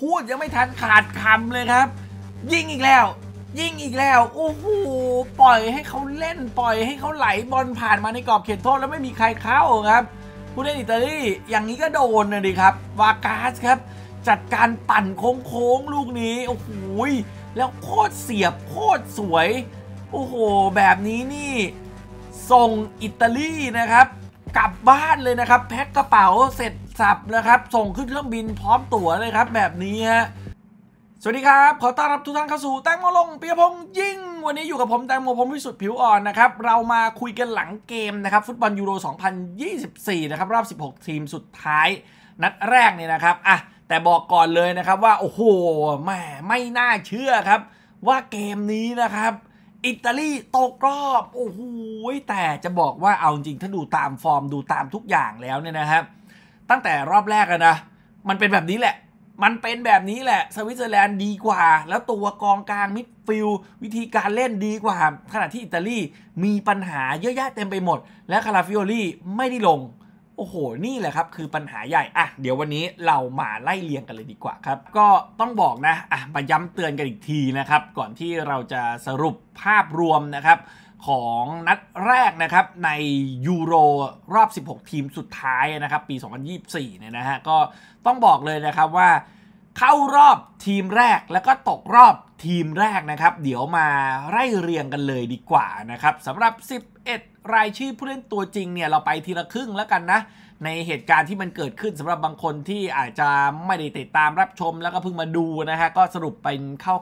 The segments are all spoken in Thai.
พูดยังไม่ทันขาดคำเลยครับ ยิงอีกแล้ว ยิงอีกแล้วโอ้โหปล่อยให้เขาเล่นปล่อยให้เขาไหลบอลผ่านมาในกรอบเขตโทษแล้วไม่มีใครเข้าครับผู้เล่นอิตาลีอย่างนี้ก็โดนนะดิครับ วากาสครับ จัดการปั่นโค้งๆลูกนี้โอ้โหแล้วโคตรเสียบโคตรสวย โอ้โห แบบนี้นี่ส่งอิตาลีนะครับกลับบ้านเลยนะครับ แพ็คกระเป๋าเสร็จสับนะครับ ส่งขึ้นเครื่องบินพร้อมตั๋วเลยครับแบบนี้ฮะสวัสดีครับ ขอต้อนรับทุกท่านเข้าสู่แตงโมลงเปียพงยิ่ง วันนี้อยู่กับผมแตงโมพงพิสุทธิ์ผิวอ่อนนะครับ เรามาคุยกันหลังเกมนะครับฟุตบอลยูโร2024นะครับรอบ16 ทีมสุดท้ายนัดแรกเนี่ยนะครับ อ่ะ แต่บอกก่อนเลยนะครับว่าโอ้โห แม่ไม่น่าเชื่อครับ ว่าเกมนี้นะครับอิตาลีตกรอบโอ้โหแต่จะบอกว่าเอาจริงถ้าดูตามฟอร์มดูตามทุกอย่างแล้วเนี่ยนะครับ ตั้งแต่รอบแรกนะมันเป็นแบบนี้แหละ มันเป็นแบบนี้แหละ สวิตเซอร์แลนด์ดีกว่า แล้วตัวกองกลางมิดฟิลวิธีการเล่นดีกว่า ขณะที่อิตาลีมีปัญหาเยอะแยะเต็มไปหมด และคาราฟิโอลี่ไม่ได้ลงโอ้โห นี่แหละครับคือปัญหาใหญ่ อ่ะ เดี๋ยววันนี้เรามาไล่เลียงกันเลยดีกว่าครับ ก็ต้องบอกนะ อ่ะ มาย้ำเตือนกันอีกทีนะครับ ก่อนที่เราจะสรุปภาพรวมนะครับของนัดแรกนะครับในยูโรรอบ 16 ทีมสุดท้ายนะครับปี 2024 เนี่ยนะฮะ ก็ต้องบอกเลยนะครับว่าเข้ารอบทีมแรก แล้วก็ตกรอบทีมแรกนะครับเดี๋ยวมาไล่เรียงกันเลยดีกว่านะครับสำหรับ 11 รายชื่อผู้เล่นตัวจริงเนี่ยเราไปทีละครึ่งแล้วกันนะในเหตุการณ์ที่มันเกิดขึ้นสำหรับบางคนที่อาจจะไม่ได้ติดตามรับชมแล้วก็เพิ่งมาดูนะฮะก็สรุปเป็น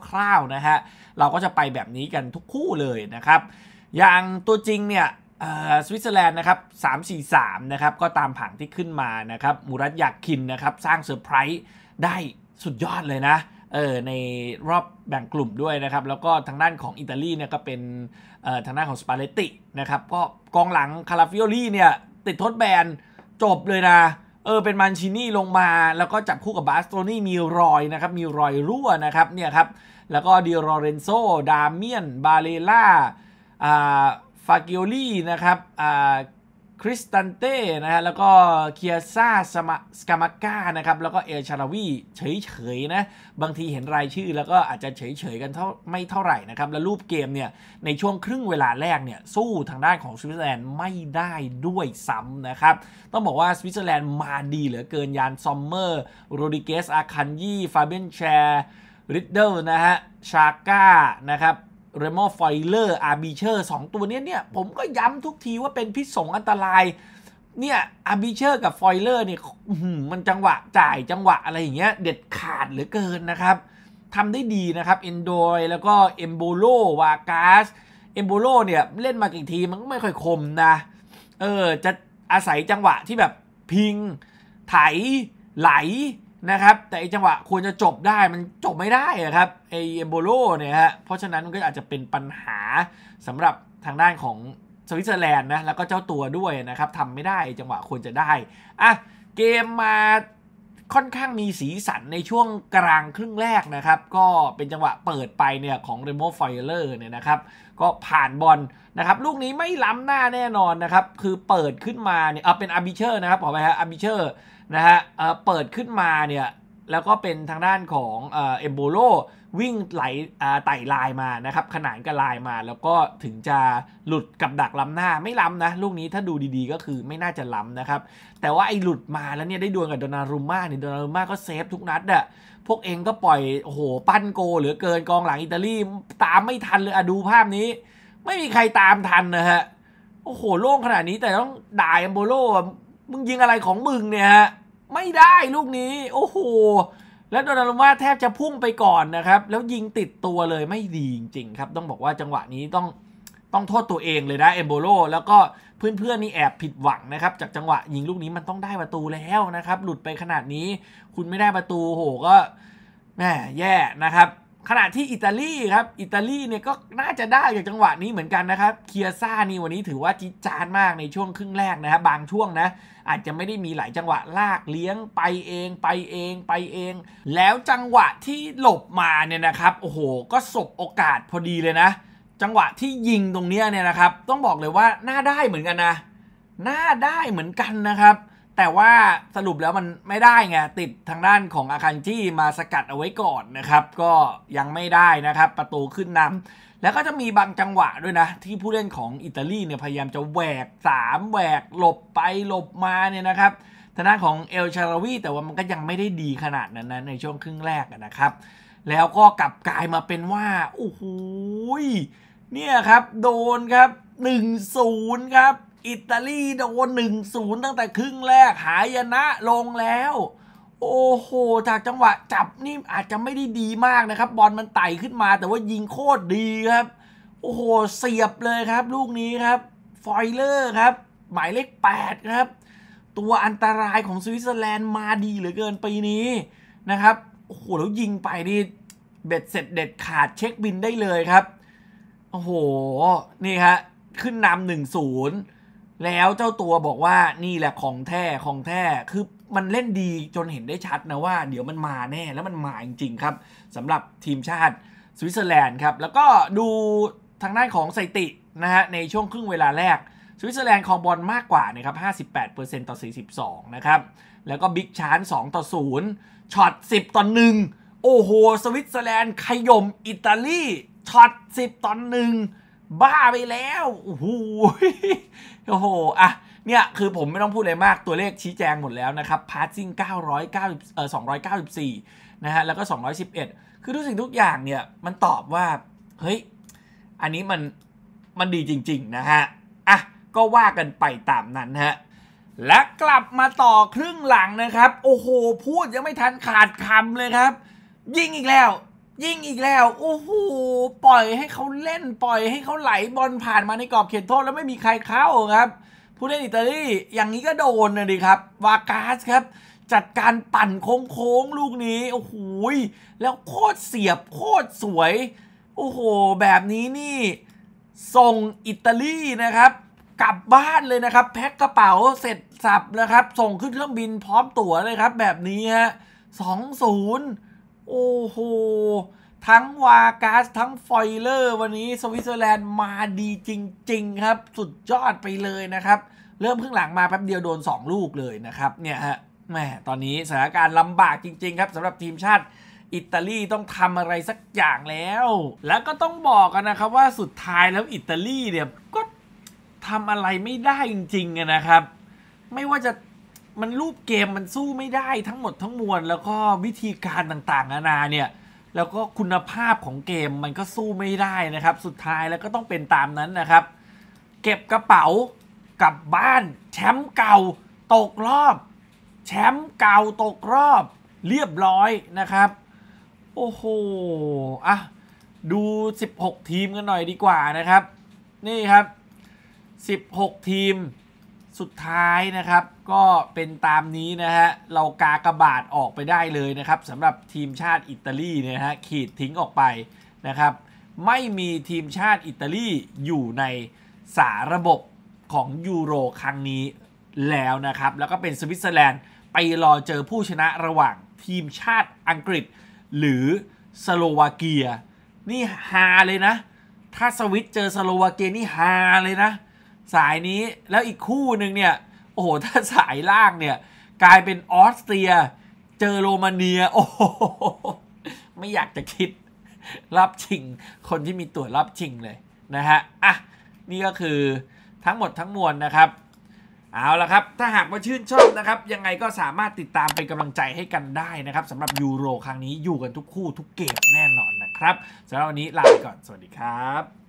คร่าวๆนะฮะเราก็จะไปแบบนี้กันทุกคู่เลยนะครับอย่างตัวจริงเนี่ยสวิตเซอร์แลนด์นะครับ343นะครับก็ตามผังที่ขึ้นมานะครับมูรัตยาคินนะครับสร้างเซอร์ไพรส์ได้สุดยอดเลยนะ เออ ในรอบแบ่งกลุ่มด้วยนะครับ แล้วก็ทางด้านของอิตาลีเนี่ยก็เป็นออทางด้านของสปาเลตตินะครับ ก็กองหลังคาราฟิโอลี่เนี่ยติดทดแบนจบเลยนะ เออ เป็นมันชินี่ลงมา แล้วก็จับคู่กับบาสโตนี่มีรอยนะครับ มีรอยรั่วนะครับ เนี่ยครับ แล้วก็ดิโรเรนโซดาเมียนบาเลล่า อ่า ฟาเกลลี่นะครับ อ่าคริสตันเต้นะฮะแล้วก็เคียซ่าสมสกามาก้านะครับแล้วก็เอลชาราวีเฉย ๆ นะบางทีเห็นรายชื่อแล้วก็อาจจะเฉย ๆ กันเท่าไม่เท่าไหร่นะครับแล้วรูปเกมเนี่ยในช่วงครึ่งเวลาแรกเนี่ยสู้ทางด้านของสวิตเซอร์แลนด์ไม่ได้ด้วยซ้ำนะครับต้องบอกว่าสวิตเซอร์แลนด์มาดีเหลือเกินยานซอมเมอร์โรดิเกส อาคันยี่ ฟาเบนแชรริดเดิลนะฮะชาก้านะครับเรมอไฟเลอร์อาร์บิเชอร์สองตัวนี้เนี่ย ผมก็ย้ำทุกทีว่าเป็นพิษสงอันตรายเนี่ยอาร์บิเชอร์กับไฟเลอร์เนี่ยมันจังหวะจ่ายจังหวะอะไรอย่างเงี้ยเด็ดขาดเหลือเกินนะครับทำได้ดีนะครับเอนโดยแล้วก็เอมโบโลวากาสเอมโบโลเนี่ยเล่นมากี่ทีมันก็ไม่ค่อยคมนะเออจะอาศัยจังหวะที่แบบพิงไถไหลนะครับแต่อีจังหวะควรจะจบได้มันจบไม่ได้ครับไอเอมโบโลเนี่ยฮะเพราะฉะนั้นมันก็อาจจะเป็นปัญหาสำหรับทางด้านของสวิตเซอร์แลนด์นะแล้วก็เจ้าตัวด้วยนะครับทำไม่ได้จังหวะควรจะได้อ่ะเกมมาค่อนข้างมีสีสันในช่วงกลางครึ่งแรกนะครับ ก็เป็นจังหวะเปิดไปเนี่ย ของเรโมไฟเลอร์เนี่ยนะครับ ก็ผ่านบอลนะครับ ลูกนี้ไม่ล้ำหน้าแน่นอนนะครับ คือเปิดขึ้นมาเนี่ยเอาเป็นอาร์บิเชอร์นะครับขอไปฮะอาร์บิเชอร์นะฮะเออเปิดขึ้นมาเนี่ยแล้วก็เป็นทางด้านของเอ็มโบโล วิ่งไหลไต่ลายมานะครับ ขนานกับลายมาแล้วก็ถึงจะหลุดกับดักล้ำหน้าไม่ล้ำนะ ลูกนี้ถ้าดูดีๆก็คือไม่น่าจะล้ำนะครับ แต่ว่าไอ้หลุดมาแล้วเนี่ย ได้ดวลกับโดนารุม่าเนี่ยโดนารุม่าก็เซฟทุกนัดอะพวกเองก็ปล่อยโหปั้นโกเหลือเกินกองหลังอิตาลี ตามไม่ทันเลยอะดูภาพนี้ ไม่มีใครตามทันนะฮะโอ้โหโล่งขนาดนี้แต่ต้องด่าเอ็มโบโลมึงยิงอะไรของมึงเนี่ยฮะไม่ได้ลูกนี้โอ้โหแล้วโดนารุมาแทบจะพุ่งไปก่อนนะครับแล้วยิงติดตัวเลยไม่ดีจริง ๆ ครับ ต้องบอกว่าจังหวะนี้ต้องต้องโทษตัวเองเลยนะเอมโบโลแล้วก็เพื่อนๆ นี่แอบผิดหวังนะครับ จากจังหวะยิงลูกนี้มันต้องได้ประตูแล้วนะครับหลุดไปขนาดนี้ คุณไม่ได้ประตูโหก็แหมแย่นะครับขณะที่อิตาลีครับอิตาลีเนี่ยก็น่าจะได้จากจังหวะนี้เหมือนกันนะครับเคียซ่านี่วันนี้ถือว่าจิจานมากในช่วงครึ่งแรกนะครับ บางช่วงนะ อาจจะไม่ได้มีหลายจังหวะลากเลี้ยง ไปเอง ไปเอง ไปเอง แล้วจังหวะที่หลบมาเนี่ยนะครับโอ้โห ก็สบโอกาสพอดีเลยนะ จังหวะที่ยิงตรงนี้เนี่ยนะครับ ต้องบอกเลยว่าน่าได้เหมือนกันนะน่าได้เหมือนกันนะครับแต่ว่าสรุปแล้วมันไม่ได้ไงติดทางด้านของอาคันจี้มาสกัดเอาไว้ก่อนนะครับ ก็ยังไม่ได้นะครับประตูขึ้นนำ แล้วก็จะมีบางจังหวะด้วยนะ ที่ผู้เล่นของอิตาลีเนี่ยพยายามจะแหวก 3แหวกหลบไปหลบมาเนี่ยนะครับทางด้านของเอลชาราวีแต่ว่ามันก็ยังไม่ได้ดีขนาดนั้นนะในช่วงครึ่งแรกนะครับ แล้วก็กลับกลายมาเป็นว่าโอ้โหเนี่ยครับ โดนครับ 1-0ครับอิตาลีโดนหนึ่งศูนย์ตั้งแต่ครึ่งแรก หายนะ ลงแล้ว โอ้โห จากจังหวะจับนี่อาจจะไม่ได้ดีมากนะครับ บอลมันไต่ขึ้นมา แต่ว่ายิงโคตรดีครับ โอ้โห เสียบเลยครับ ลูกนี้ครับ ฟอยเลอร์ครับ หมายเลข8ครับ ตัวอันตรายของสวิตเซอร์แลนด์มาดีเหลือเกินปีนี้นะครับ โอ้โห แล้วยิงไปนี่เบ็ดเสร็จเด็ดขาดเช็คบินได้เลยครับ โอ้โห นี่ับ ขึ้นนำหนึ่งศูนย์แล้วเจ้าตัวบอกว่านี่แหละของแท้ ของแท้คือมันเล่นดีจนเห็นได้ชัดนะว่าเดี๋ยวมันมาแน่แล้วมันมาจริงๆครับสำหรับทีมชาติสวิตเซอร์แลนด์ครับแล้วก็ดูทางด้านของสตินะฮะในช่วงครึ่งเวลาแรก สวิตเซอร์แลนด์คองบอลมากกว่านะครับ 58%ต่อ 42 นะครับ แล้วก็บิ๊กชารน2 ต่อ 0 ช็อต 10 ต่อ 1 โอ้โหสวิตเซอร์แลนด์ขย่มอิตาลีช็อต 10 ต่อ 1บ้าไปแล้ว โอ้โห โอ้โหอ่ะเนี่ย คือผมไม่ต้องพูดอะไรมาก ตัวเลขชี้แจงหมดแล้วนะครับ พาร์ซิ่ง990เอ่อ294 นะฮะ แล้วก็ 211 คือทุกสิ่งทุกอย่าง เนี่ย มันตอบว่า เฮ้ย อันนี้มัน มันดีจริงๆ นะฮะอ่ะก็ว่ากันไปตามนั้นฮะ และกลับมาต่อครึ่งหลังนะครับ โอ้โห พูดยังไม่ทันขาดคำเลยครับ ยิงอีกแล้วยิงอีกแล้ว โอ้โหปล่อยให้เขาเล่น ปล่อยให้เขาไหลบอลผ่านมาในกรอบเขตโทษแล้วไม่มีใครเข้าครับ ผู้เล่นอิตาลีอย่างนี้ก็โดนนะดิครับ วากาสครับ จัดการปั่นโค้งๆลูกนี้โอ้โหแล้วโคตรเสียบโคตรสวย โอ้โห แบบนี้นี่ ส่งอิตาลีนะครับ กลับบ้านเลยนะครับ แพ็คกระเป๋าเสร็จสับนะครับ ส่งขึ้นเครื่องบินพร้อมตั๋วเลยครับ แบบนี้ฮะสองศูนย์โอ้โห ทั้งวากาสทั้งไฟเลอร์วันนี้สวิตเซอร์แลนด์มาดีจริงๆครับสุดยอดไปเลยนะครับ เริ่มครึ่งหลังมาแป๊บเดียวโดน 2 ลูกเลยนะครับ เนี่ยฮะแม่ตอนนี้สถานการณ์ลำบากจริงๆครับสำหรับทีมชาติอิตาลีต้องทำอะไรสักอย่างแล้ว แล้วก็ต้องบอกกันนะครับว่าสุดท้ายแล้วอิตาลีเนี่ยก็ทำอะไรไม่ได้จริงๆนะครับ ไม่ว่าจะมันรูปเกมมันสู้ไม่ได้ทั้งหมดทั้งมวลแล้วก็วิธีการต่างๆนานาเนี่ยแล้วก็คุณภาพของเกมมันก็สู้ไม่ได้นะครับ สุดท้ายแล้วก็ต้องเป็นตามนั้นนะครับ เก็บกระเป๋ากลับบ้านแชมป์เก่าตกรอบ แชมป์เก่าตกรอบ เรียบร้อยนะครับโอ้โหอ่ะดู 16 ทีมกันหน่อยดีกว่านะครับ นี่ครับ 16 ทีมสุดท้ายนะครับก็เป็นตามนี้นะฮะเรากากระบาดออกไปได้เลยนะครับสำหรับทีมชาติอิตาลีเนี่ยฮะขีดทิ้งออกไปนะครับ ไม่มีทีมชาติอิตาลีอยู่ในสาระบบของยูโรครั้งนี้แล้วนะครับ แล้วก็เป็นสวิตเซอร์แลนด์ ไปรอเจอผู้ชนะระหว่างทีมชาติอังกฤษ หรือสโลวาเกีย นี่ฮาเลยนะ ถ้าสวิตเจอสโลวาเกียนี่ฮาเลยนะสายนี้แล้วอีกคู่หนึ่งเนี่ย โอ้โหถ้าสายล่างเนี่ยกลายเป็นออสเตรีย เจอโรมาเนีย โอ้โหไม่อยากจะคิดรับชิง คนที่มีตั๋วรับชิงเลยนะฮะอ่ะนี่ก็คือทั้งหมดทั้งมวลนะครับ เอาละครับ ถ้าหากว่าชื่นชอบนะครับยังไงก็สามารถติดตามเป็นกำลังใจให้กันได้นะครับสำหรับยูโร ครั้งนี้อยู่กันทุกคู่ทุกเกมแน่นอนนะครับสำหรับวันนี้ลาไปก่อนสวัสดีครับ